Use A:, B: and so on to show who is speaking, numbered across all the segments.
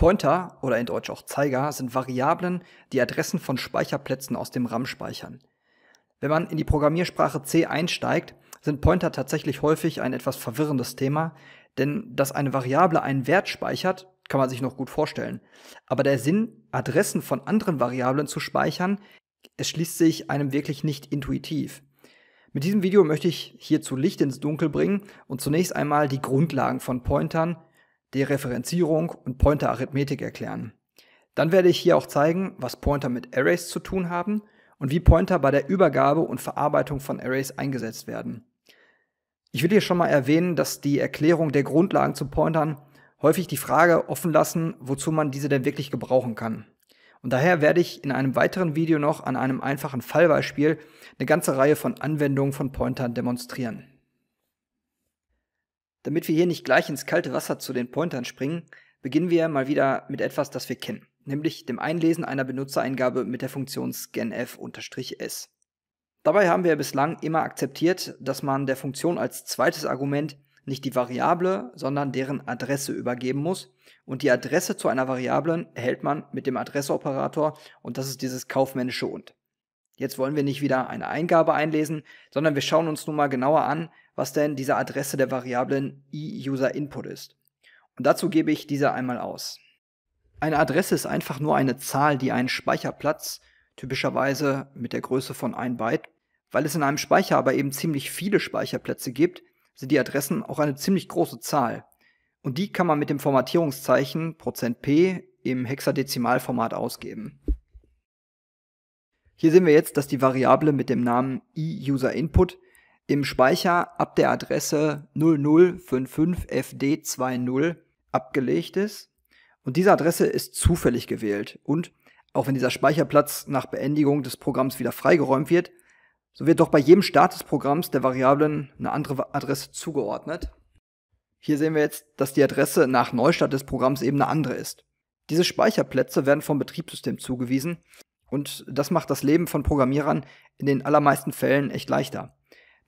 A: Pointer oder in Deutsch auch Zeiger sind Variablen, die Adressen von Speicherplätzen aus dem RAM speichern. Wenn man in die Programmiersprache C einsteigt, sind Pointer tatsächlich häufig ein etwas verwirrendes Thema, denn dass eine Variable einen Wert speichert, kann man sich noch gut vorstellen. Aber der Sinn, Adressen von anderen Variablen zu speichern, erschließt sich einem wirklich nicht intuitiv. Mit diesem Video möchte ich hierzu Licht ins Dunkel bringen und zunächst einmal die Grundlagen von Pointern, Dereferenzierung und Pointer-Arithmetik erklären. Dann werde ich hier auch zeigen, was Pointer mit Arrays zu tun haben und wie Pointer bei der Übergabe und Verarbeitung von Arrays eingesetzt werden. Ich will hier schon mal erwähnen, dass die Erklärung der Grundlagen zu Pointern häufig die Frage offen lassen, wozu man diese denn wirklich gebrauchen kann. Und daher werde ich in einem weiteren Video noch an einem einfachen Fallbeispiel eine ganze Reihe von Anwendungen von Pointern demonstrieren. Damit wir hier nicht gleich ins kalte Wasser zu den Pointern springen, beginnen wir mal wieder mit etwas, das wir kennen, nämlich dem Einlesen einer Benutzereingabe mit der Funktion scanf-s. Dabei haben wir bislang immer akzeptiert, dass man der Funktion als zweites Argument nicht die Variable, sondern deren Adresse übergeben muss. Und die Adresse zu einer Variablen erhält man mit dem Adresseoperator und das ist dieses kaufmännische und. Jetzt wollen wir nicht wieder eine Eingabe einlesen, sondern wir schauen uns nun mal genauer an, was denn diese Adresse der Variablen iUserInput ist. Und dazu gebe ich diese einmal aus. Eine Adresse ist einfach nur eine Zahl, die einen Speicherplatz, typischerweise mit der Größe von 1 Byte, weil es in einem Speicher aber eben ziemlich viele Speicherplätze gibt, sind die Adressen auch eine ziemlich große Zahl. Und die kann man mit dem Formatierungszeichen %p im Hexadezimalformat ausgeben. Hier sehen wir jetzt, dass die Variable mit dem Namen iUserInput input im Speicher ab der Adresse 0055fd20 abgelegt ist. Und diese Adresse ist zufällig gewählt. Und auch wenn dieser Speicherplatz nach Beendigung des Programms wieder freigeräumt wird, so wird doch bei jedem Start des Programms der Variablen eine andere Adresse zugeordnet. Hier sehen wir jetzt, dass die Adresse nach Neustart des Programms eben eine andere ist. Diese Speicherplätze werden vom Betriebssystem zugewiesen und das macht das Leben von Programmierern in den allermeisten Fällen echt leichter.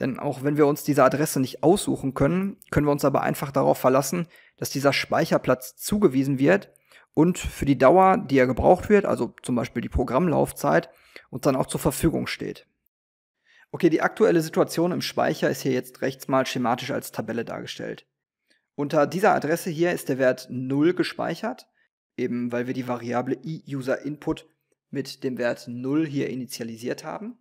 A: Denn auch wenn wir uns diese Adresse nicht aussuchen können, können wir uns aber einfach darauf verlassen, dass dieser Speicherplatz zugewiesen wird und für die Dauer, die er gebraucht wird, also zum Beispiel die Programmlaufzeit, uns dann auch zur Verfügung steht. Okay, die aktuelle Situation im Speicher ist hier jetzt rechts mal schematisch als Tabelle dargestellt. Unter dieser Adresse hier ist der Wert 0 gespeichert, eben weil wir die Variable i mit dem Wert 0 hier initialisiert haben.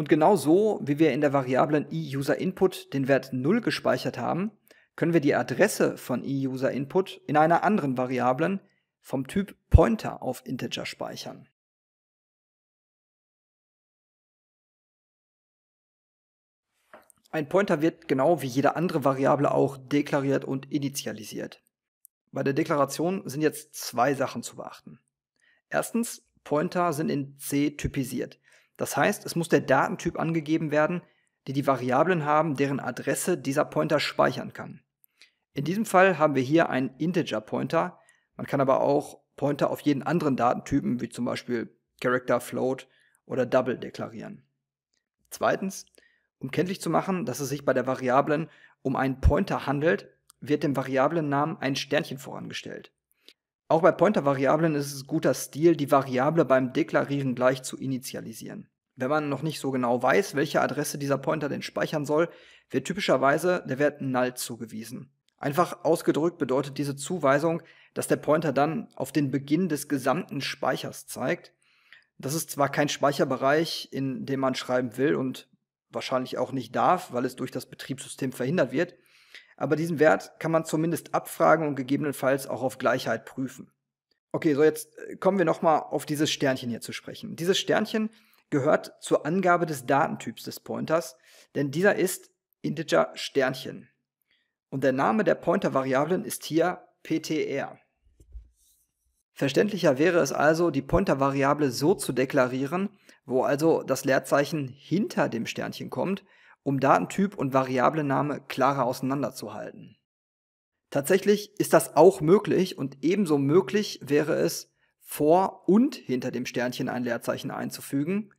A: Und genau so, wie wir in der Variablen eUserInput den Wert 0 gespeichert haben, können wir die Adresse von eUserInput in einer anderen Variablen vom Typ Pointer auf Integer speichern. Ein Pointer wird genau wie jede andere Variable auch deklariert und initialisiert. Bei der Deklaration sind jetzt zwei Sachen zu beachten. Erstens, Pointer sind in C typisiert. Das heißt, es muss der Datentyp angegeben werden, die die Variablen haben, deren Adresse dieser Pointer speichern kann. In diesem Fall haben wir hier einen Integer-Pointer. Man kann aber auch Pointer auf jeden anderen Datentypen, wie zum Beispiel Character, Float oder Double, deklarieren. Zweitens, um kenntlich zu machen, dass es sich bei der Variablen um einen Pointer handelt, wird dem Variablennamen ein Sternchen vorangestellt. Auch bei Pointer-Variablen ist es guter Stil, die Variable beim Deklarieren gleich zu initialisieren. Wenn man noch nicht so genau weiß, welche Adresse dieser Pointer denn speichern soll, wird typischerweise der Wert null zugewiesen. Einfach ausgedrückt bedeutet diese Zuweisung, dass der Pointer dann auf den Beginn des gesamten Speichers zeigt. Das ist zwar kein Speicherbereich, in dem man schreiben will und wahrscheinlich auch nicht darf, weil es durch das Betriebssystem verhindert wird, aber diesen Wert kann man zumindest abfragen und gegebenenfalls auch auf Gleichheit prüfen. Okay, so jetzt äh, kommen wir nochmal auf dieses Sternchen hier zu sprechen. Dieses Sternchen gehört zur Angabe des Datentyps des Pointers, denn dieser ist Integer Sternchen. Und der Name der Pointer-Variablen ist hier ptr. Verständlicher wäre es also, die Pointer-Variable so zu deklarieren, wo also das Leerzeichen hinter dem Sternchen kommt, um Datentyp und Variablename klarer auseinanderzuhalten. Tatsächlich ist das auch möglich und ebenso möglich wäre es, vor und hinter dem Sternchen ein Leerzeichen einzufügen,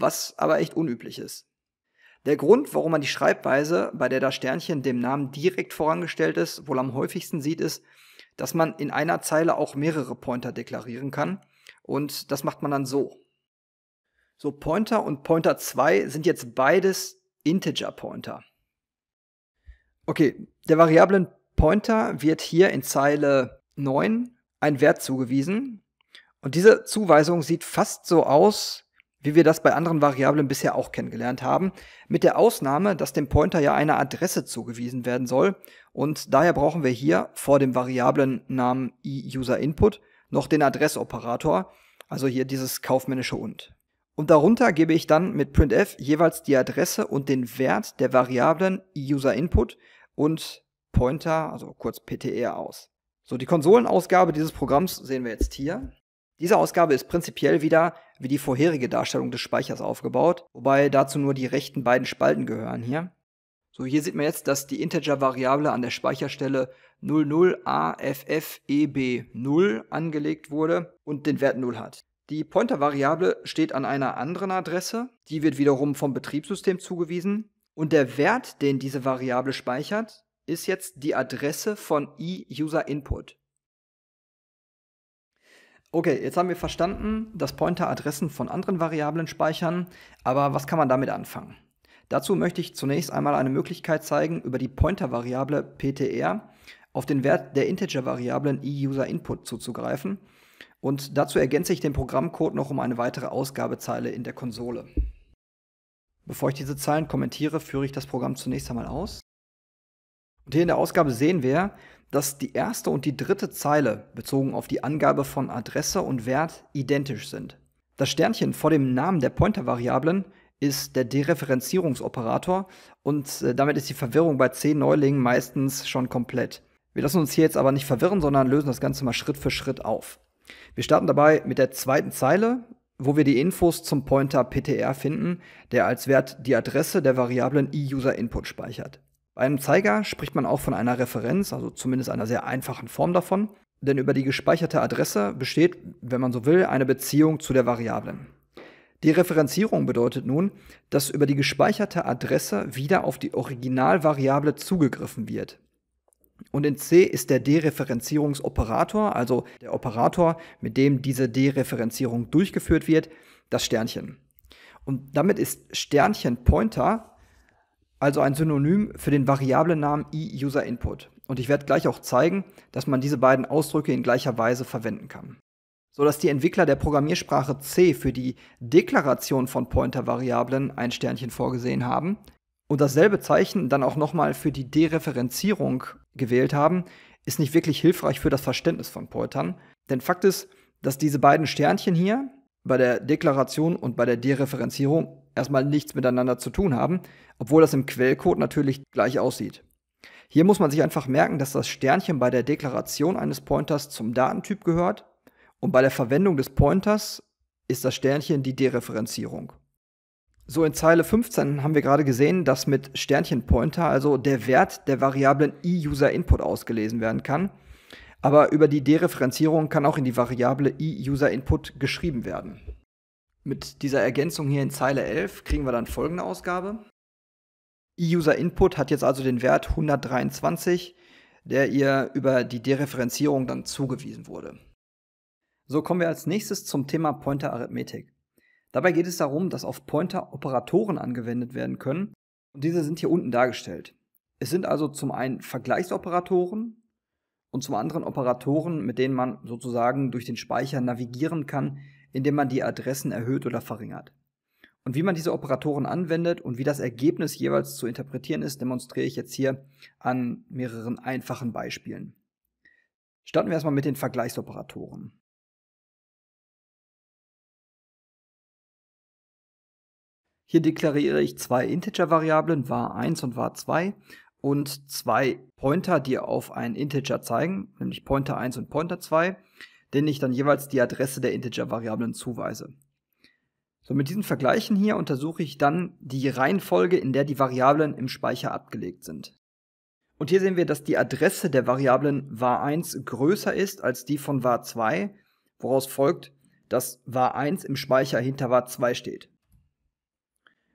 A: was aber echt unüblich ist. Der Grund, warum man die Schreibweise, bei der das Sternchen dem Namen direkt vorangestellt ist, wohl am häufigsten sieht, ist, dass man in einer Zeile auch mehrere Pointer deklarieren kann. Und das macht man dann so. So, Pointer und Pointer 2 sind jetzt beides Integer-Pointer. Okay, der Variablen Pointer wird hier in Zeile 9 ein Wert zugewiesen. Und diese Zuweisung sieht fast so aus, wie wir das bei anderen Variablen bisher auch kennengelernt haben, mit der Ausnahme, dass dem Pointer ja eine Adresse zugewiesen werden soll und daher brauchen wir hier vor dem Variablennamen iUserInput noch den Adressoperator, also hier dieses kaufmännische und. Und darunter gebe ich dann mit printf jeweils die Adresse und den Wert der Variablen iUserInput und Pointer, also kurz PTR e aus. So, die Konsolenausgabe dieses Programms sehen wir jetzt hier. Diese Ausgabe ist prinzipiell wieder wie die vorherige Darstellung des Speichers aufgebaut, wobei dazu nur die rechten beiden Spalten gehören hier. So, hier sieht man jetzt, dass die Integer-Variable an der Speicherstelle 00AFFEB0 angelegt wurde und den Wert 0 hat. Die Pointer-Variable steht an einer anderen Adresse, die wird wiederum vom Betriebssystem zugewiesen und der Wert, den diese Variable speichert, ist jetzt die Adresse von i Okay, jetzt haben wir verstanden, dass Pointer Adressen von anderen Variablen speichern, aber was kann man damit anfangen? Dazu möchte ich zunächst einmal eine Möglichkeit zeigen, über die Pointer-Variable ptr auf den Wert der Integer-Variablen eUserInput zuzugreifen. Und dazu ergänze ich den Programmcode noch um eine weitere Ausgabezeile in der Konsole. Bevor ich diese Zeilen kommentiere, führe ich das Programm zunächst einmal aus. Und hier in der Ausgabe sehen wir, dass die erste und die dritte Zeile bezogen auf die Angabe von Adresse und Wert identisch sind. Das Sternchen vor dem Namen der Pointer-Variablen ist der Dereferenzierungsoperator und äh, damit ist die Verwirrung bei 10 Neulingen meistens schon komplett. Wir lassen uns hier jetzt aber nicht verwirren, sondern lösen das Ganze mal Schritt für Schritt auf. Wir starten dabei mit der zweiten Zeile, wo wir die Infos zum Pointer PTR finden, der als Wert die Adresse der Variablen iUserInput speichert. Bei einem Zeiger spricht man auch von einer Referenz, also zumindest einer sehr einfachen Form davon, denn über die gespeicherte Adresse besteht, wenn man so will, eine Beziehung zu der Variablen. Die Referenzierung bedeutet nun, dass über die gespeicherte Adresse wieder auf die Originalvariable zugegriffen wird. Und in C ist der Dereferenzierungsoperator, also der Operator, mit dem diese Dereferenzierung durchgeführt wird, das Sternchen. Und damit ist Sternchen Pointer also ein Synonym für den variablen Namen i Und ich werde gleich auch zeigen, dass man diese beiden Ausdrücke in gleicher Weise verwenden kann. So dass die Entwickler der Programmiersprache C für die Deklaration von Pointer-Variablen ein Sternchen vorgesehen haben und dasselbe Zeichen dann auch nochmal für die Dereferenzierung gewählt haben, ist nicht wirklich hilfreich für das Verständnis von Pointern. Denn Fakt ist, dass diese beiden Sternchen hier bei der Deklaration und bei der Dereferenzierung erstmal nichts miteinander zu tun haben, obwohl das im Quellcode natürlich gleich aussieht. Hier muss man sich einfach merken, dass das Sternchen bei der Deklaration eines Pointers zum Datentyp gehört und bei der Verwendung des Pointers ist das Sternchen die Dereferenzierung. So in Zeile 15 haben wir gerade gesehen, dass mit Sternchen Pointer also der Wert der Variablen i ausgelesen werden kann. Aber über die Dereferenzierung kann auch in die Variable i geschrieben werden. Mit dieser Ergänzung hier in Zeile 11 kriegen wir dann folgende Ausgabe. E-User Input hat jetzt also den Wert 123, der ihr über die Dereferenzierung dann zugewiesen wurde. So kommen wir als nächstes zum Thema Pointer-Arithmetik. Dabei geht es darum, dass auf Pointer Operatoren angewendet werden können und diese sind hier unten dargestellt. Es sind also zum einen Vergleichsoperatoren und zum anderen Operatoren, mit denen man sozusagen durch den Speicher navigieren kann, indem man die Adressen erhöht oder verringert. Und wie man diese Operatoren anwendet und wie das Ergebnis jeweils zu interpretieren ist, demonstriere ich jetzt hier an mehreren einfachen Beispielen. Starten wir erstmal mit den Vergleichsoperatoren. Hier deklariere ich zwei Integer-Variablen, var1 und var2, und zwei Pointer, die auf einen Integer zeigen, nämlich Pointer 1 und Pointer 2 denen ich dann jeweils die Adresse der Integer-Variablen zuweise. So, mit diesen Vergleichen hier untersuche ich dann die Reihenfolge, in der die Variablen im Speicher abgelegt sind. Und hier sehen wir, dass die Adresse der Variablen var1 größer ist als die von var2, woraus folgt, dass var1 im Speicher hinter var2 steht.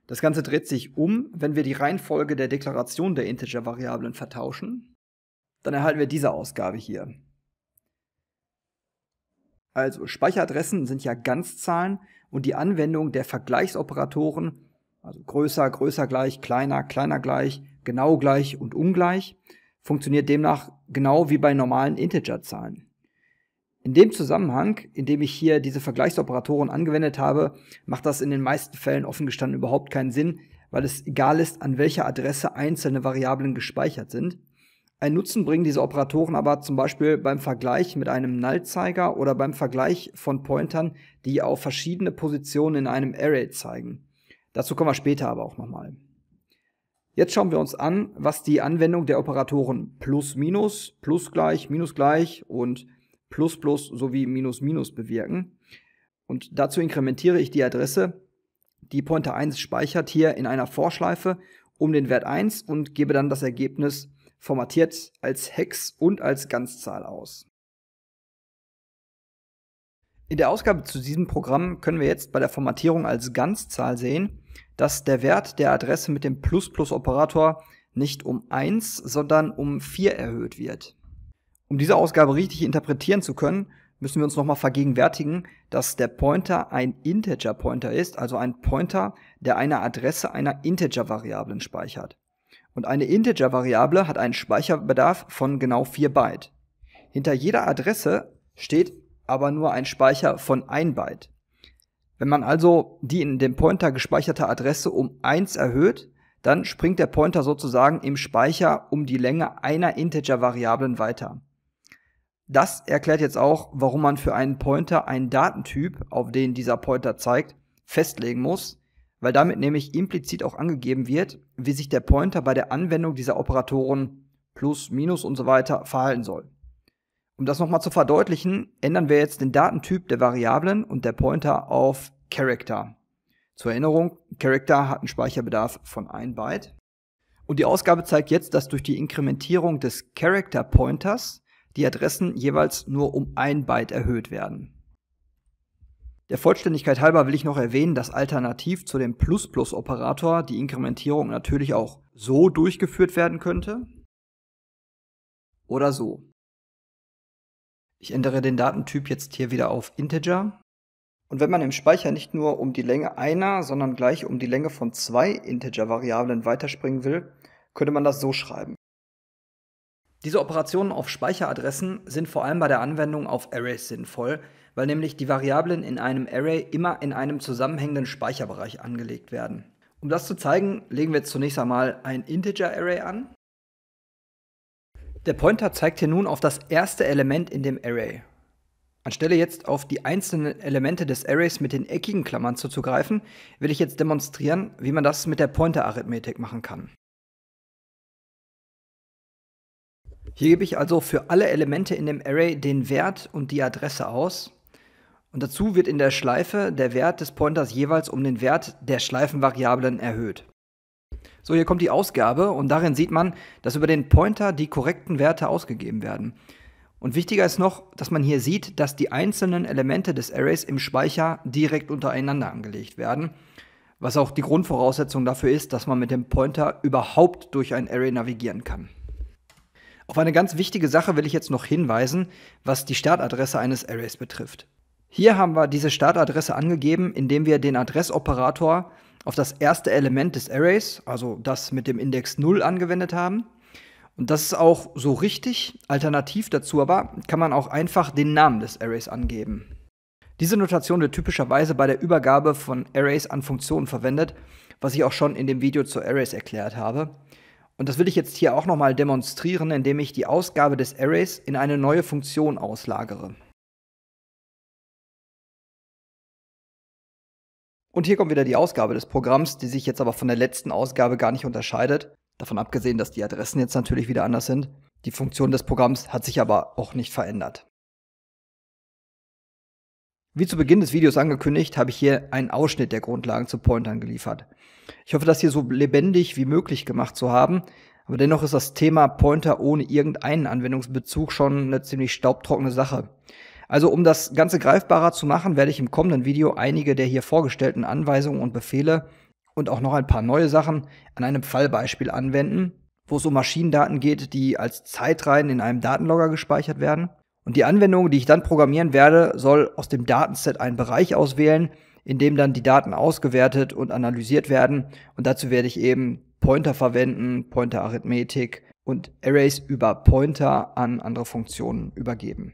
A: Das Ganze dreht sich um, wenn wir die Reihenfolge der Deklaration der Integer-Variablen vertauschen. Dann erhalten wir diese Ausgabe hier. Also Speicheradressen sind ja Ganzzahlen und die Anwendung der Vergleichsoperatoren, also größer, größer gleich, kleiner, kleiner gleich, genau gleich und ungleich, funktioniert demnach genau wie bei normalen Integerzahlen. In dem Zusammenhang, in dem ich hier diese Vergleichsoperatoren angewendet habe, macht das in den meisten Fällen offen gestanden überhaupt keinen Sinn, weil es egal ist, an welcher Adresse einzelne Variablen gespeichert sind. Ein Nutzen bringen diese Operatoren aber zum Beispiel beim Vergleich mit einem Nullzeiger oder beim Vergleich von Pointern, die auf verschiedene Positionen in einem Array zeigen. Dazu kommen wir später aber auch nochmal. Jetzt schauen wir uns an, was die Anwendung der Operatoren plus minus, plus gleich, minus gleich und plus plus sowie minus minus bewirken. Und dazu inkrementiere ich die Adresse, die Pointer 1 speichert, hier in einer Vorschleife um den Wert 1 und gebe dann das Ergebnis formatiert als Hex und als Ganzzahl aus. In der Ausgabe zu diesem Programm können wir jetzt bei der Formatierung als Ganzzahl sehen, dass der Wert der Adresse mit dem Plus-Plus-Operator nicht um 1, sondern um 4 erhöht wird. Um diese Ausgabe richtig interpretieren zu können, müssen wir uns nochmal vergegenwärtigen, dass der Pointer ein Integer-Pointer ist, also ein Pointer, der eine Adresse einer Integer-Variablen speichert und eine Integer-Variable hat einen Speicherbedarf von genau 4 Byte. Hinter jeder Adresse steht aber nur ein Speicher von 1 Byte. Wenn man also die in dem Pointer gespeicherte Adresse um 1 erhöht, dann springt der Pointer sozusagen im Speicher um die Länge einer Integer-Variablen weiter. Das erklärt jetzt auch, warum man für einen Pointer einen Datentyp, auf den dieser Pointer zeigt, festlegen muss, weil damit nämlich implizit auch angegeben wird, wie sich der Pointer bei der Anwendung dieser Operatoren plus, minus und so weiter verhalten soll. Um das nochmal zu verdeutlichen, ändern wir jetzt den Datentyp der Variablen und der Pointer auf Character. Zur Erinnerung, Character hat einen Speicherbedarf von 1 Byte. Und die Ausgabe zeigt jetzt, dass durch die Inkrementierung des Character Pointers die Adressen jeweils nur um 1 Byte erhöht werden. Der Vollständigkeit halber will ich noch erwähnen, dass alternativ zu dem Plus-Plus-Operator die Inkrementierung natürlich auch so durchgeführt werden könnte oder so. Ich ändere den Datentyp jetzt hier wieder auf Integer. Und wenn man im Speicher nicht nur um die Länge einer, sondern gleich um die Länge von zwei Integer-Variablen weiterspringen will, könnte man das so schreiben. Diese Operationen auf Speicheradressen sind vor allem bei der Anwendung auf Arrays sinnvoll, weil nämlich die Variablen in einem Array immer in einem zusammenhängenden Speicherbereich angelegt werden. Um das zu zeigen, legen wir jetzt zunächst einmal ein Integer-Array an. Der Pointer zeigt hier nun auf das erste Element in dem Array. Anstelle jetzt auf die einzelnen Elemente des Arrays mit den eckigen Klammern zuzugreifen, will ich jetzt demonstrieren, wie man das mit der Pointer-Arithmetik machen kann. Hier gebe ich also für alle Elemente in dem Array den Wert und die Adresse aus und dazu wird in der Schleife der Wert des Pointers jeweils um den Wert der Schleifenvariablen erhöht. So, hier kommt die Ausgabe und darin sieht man, dass über den Pointer die korrekten Werte ausgegeben werden. Und wichtiger ist noch, dass man hier sieht, dass die einzelnen Elemente des Arrays im Speicher direkt untereinander angelegt werden, was auch die Grundvoraussetzung dafür ist, dass man mit dem Pointer überhaupt durch ein Array navigieren kann. Auf eine ganz wichtige Sache will ich jetzt noch hinweisen, was die Startadresse eines Arrays betrifft. Hier haben wir diese Startadresse angegeben, indem wir den Adressoperator auf das erste Element des Arrays, also das mit dem Index 0 angewendet haben. Und das ist auch so richtig. Alternativ dazu aber kann man auch einfach den Namen des Arrays angeben. Diese Notation wird typischerweise bei der Übergabe von Arrays an Funktionen verwendet, was ich auch schon in dem Video zu Arrays erklärt habe. Und das will ich jetzt hier auch nochmal demonstrieren, indem ich die Ausgabe des Arrays in eine neue Funktion auslagere. Und hier kommt wieder die Ausgabe des Programms, die sich jetzt aber von der letzten Ausgabe gar nicht unterscheidet. Davon abgesehen, dass die Adressen jetzt natürlich wieder anders sind. Die Funktion des Programms hat sich aber auch nicht verändert. Wie zu Beginn des Videos angekündigt, habe ich hier einen Ausschnitt der Grundlagen zu Pointern geliefert. Ich hoffe, das hier so lebendig wie möglich gemacht zu haben, aber dennoch ist das Thema Pointer ohne irgendeinen Anwendungsbezug schon eine ziemlich staubtrockene Sache. Also um das Ganze greifbarer zu machen, werde ich im kommenden Video einige der hier vorgestellten Anweisungen und Befehle und auch noch ein paar neue Sachen an einem Fallbeispiel anwenden, wo es um Maschinendaten geht, die als Zeitreihen in einem Datenlogger gespeichert werden. Und die Anwendung, die ich dann programmieren werde, soll aus dem Datenset einen Bereich auswählen, in dem dann die Daten ausgewertet und analysiert werden. Und dazu werde ich eben Pointer verwenden, Pointer-Arithmetik und Arrays über Pointer an andere Funktionen übergeben.